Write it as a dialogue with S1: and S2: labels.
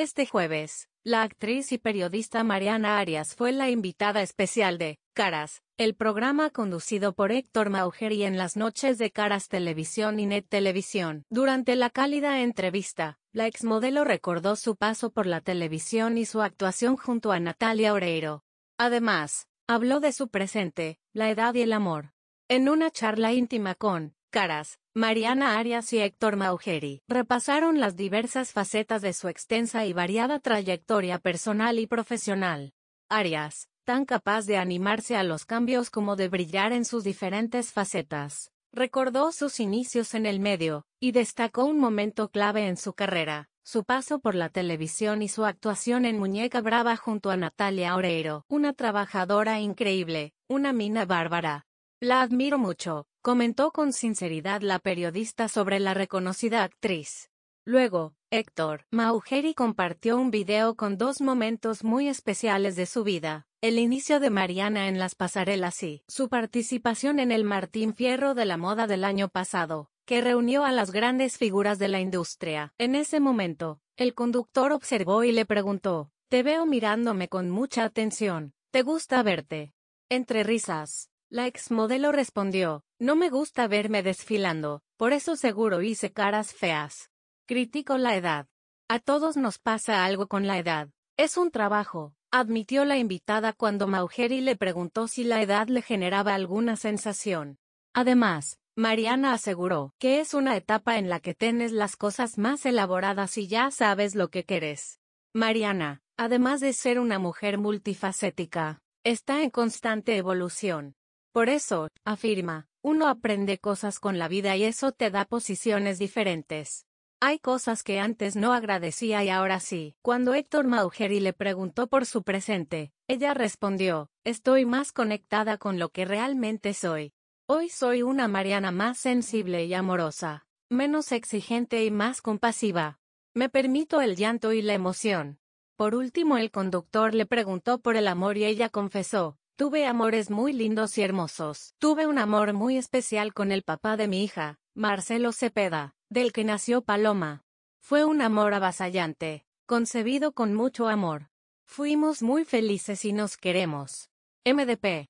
S1: Este jueves, la actriz y periodista Mariana Arias fue la invitada especial de Caras, el programa conducido por Héctor Mauger y en las noches de Caras Televisión y Net Televisión. Durante la cálida entrevista, la exmodelo recordó su paso por la televisión y su actuación junto a Natalia Oreiro. Además, habló de su presente, la edad y el amor. En una charla íntima con Caras, Mariana Arias y Héctor Maugeri repasaron las diversas facetas de su extensa y variada trayectoria personal y profesional. Arias, tan capaz de animarse a los cambios como de brillar en sus diferentes facetas, recordó sus inicios en el medio, y destacó un momento clave en su carrera, su paso por la televisión y su actuación en Muñeca Brava junto a Natalia Oreiro, una trabajadora increíble, una mina bárbara. La admiro mucho, comentó con sinceridad la periodista sobre la reconocida actriz. Luego, Héctor Maugeri compartió un video con dos momentos muy especiales de su vida, el inicio de Mariana en las pasarelas y su participación en el Martín Fierro de la Moda del año pasado, que reunió a las grandes figuras de la industria. En ese momento, el conductor observó y le preguntó, Te veo mirándome con mucha atención, ¿te gusta verte? Entre risas, la exmodelo respondió, no me gusta verme desfilando, por eso seguro hice caras feas. Critico la edad. A todos nos pasa algo con la edad. Es un trabajo, admitió la invitada cuando Maugeri le preguntó si la edad le generaba alguna sensación. Además, Mariana aseguró que es una etapa en la que tienes las cosas más elaboradas y ya sabes lo que quieres. Mariana, además de ser una mujer multifacética, está en constante evolución. Por eso, afirma, uno aprende cosas con la vida y eso te da posiciones diferentes. Hay cosas que antes no agradecía y ahora sí. Cuando Héctor Maugeri le preguntó por su presente, ella respondió, estoy más conectada con lo que realmente soy. Hoy soy una Mariana más sensible y amorosa, menos exigente y más compasiva. Me permito el llanto y la emoción. Por último el conductor le preguntó por el amor y ella confesó, Tuve amores muy lindos y hermosos. Tuve un amor muy especial con el papá de mi hija, Marcelo Cepeda, del que nació Paloma. Fue un amor avasallante, concebido con mucho amor. Fuimos muy felices y nos queremos. MDP